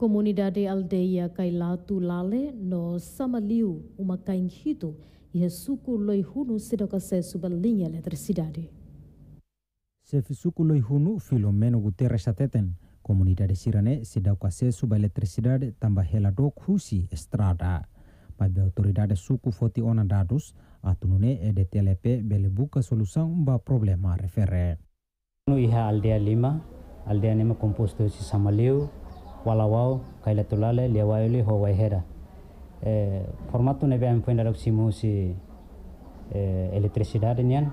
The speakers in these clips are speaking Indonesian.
Komunidade aldeia Kailatu Lale no Samaliu, uma cainhito, e suco loihunu sedoka se subalinha eletricidade. loi loihunu Filomeno Guterres ateten, komunidade sirane sedoka se suba eletricidade tambahela do khusi estrada. Pabe autoridade suku foti ona dadus atunune EDTLP bele buka solução ba problema refere. No iha aldea Lima, aldea Nema composto de Samaliu, walawau kailatulale liawaili ho waihera e formatu nebe am fuenda rok simu si e electricidade nian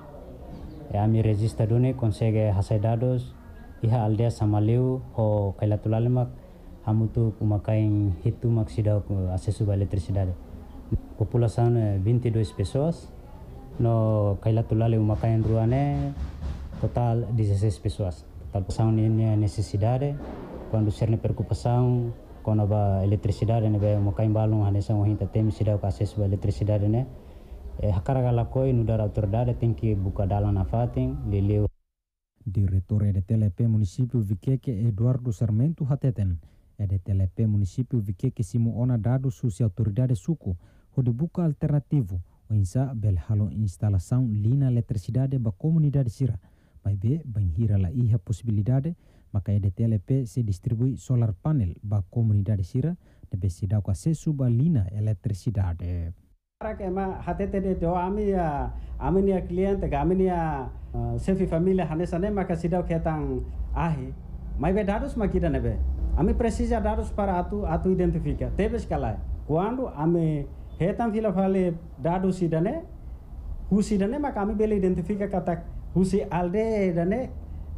e ami regista duni konsege dados iha aldea samaliu ho kaila tulale mak hamutu kumakain hitu mak sidau asesu ba populasan binti dois pessoas no kaila tulale umakain ruane total 16 pessoas total ini necessidade quando cerne preocupação quando né, a eletricidade né o é, caimbalão a nessa gente tem se dá o acesso à eletricidade né hakaraga la coi no dar autoridade tem que buscar dala na fatin lileu Diretor é de TLP Município Viqueque Eduardo Sarmento Hateten é TLP Município Viqueque ona dado susi autoridade suco o buscar alternativo o insa belhalo instalação lina eletricidade ba comunidade sira mas be banhira la iha possibilidade maka EDT LP se distribui solar panel ba komunidade sira debe sida ko se suba lina elektrisidade Para ma te de do ami ya ami ni client ga ami ya e, sefi family ne maka sida ketang ahi mai be darus ne be. ami presija darus para atu atu identifica tebes kala quando ami hetan fila fale dadu husi dane maka ami bele identifika katak husi alde dane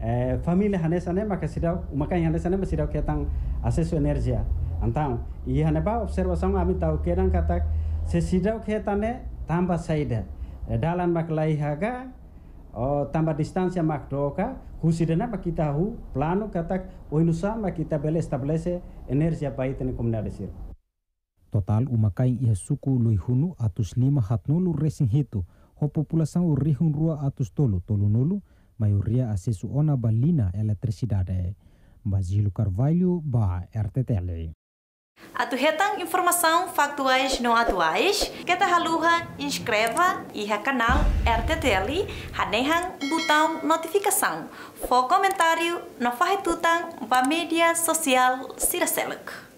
eh, famille hane sane maka sidau maka hane sane sidau ketang asesu energia antau i iya hane ba sama ami tau kerang katak se sidau ketane tamba saida eh, dalan mak lai haga o oh, tamba distansi mak doka kusidana mak kita hu plano katak oinusa mak kita bele apa energia paitene komunidade sir total umakai ia suku hunu atus lima hatnulu resing hitu ho populasi urihun rua atus tolu tolu nulu maioria acesso ona balina eletricidade. Basílio Carvalho, ba RTTL. Atuhetang informação factuais não atuais, que ta haluha inscreva e canal RTTL, hanehang botão notificação. For comentário, não farretutang ba mídia social Siraseluk.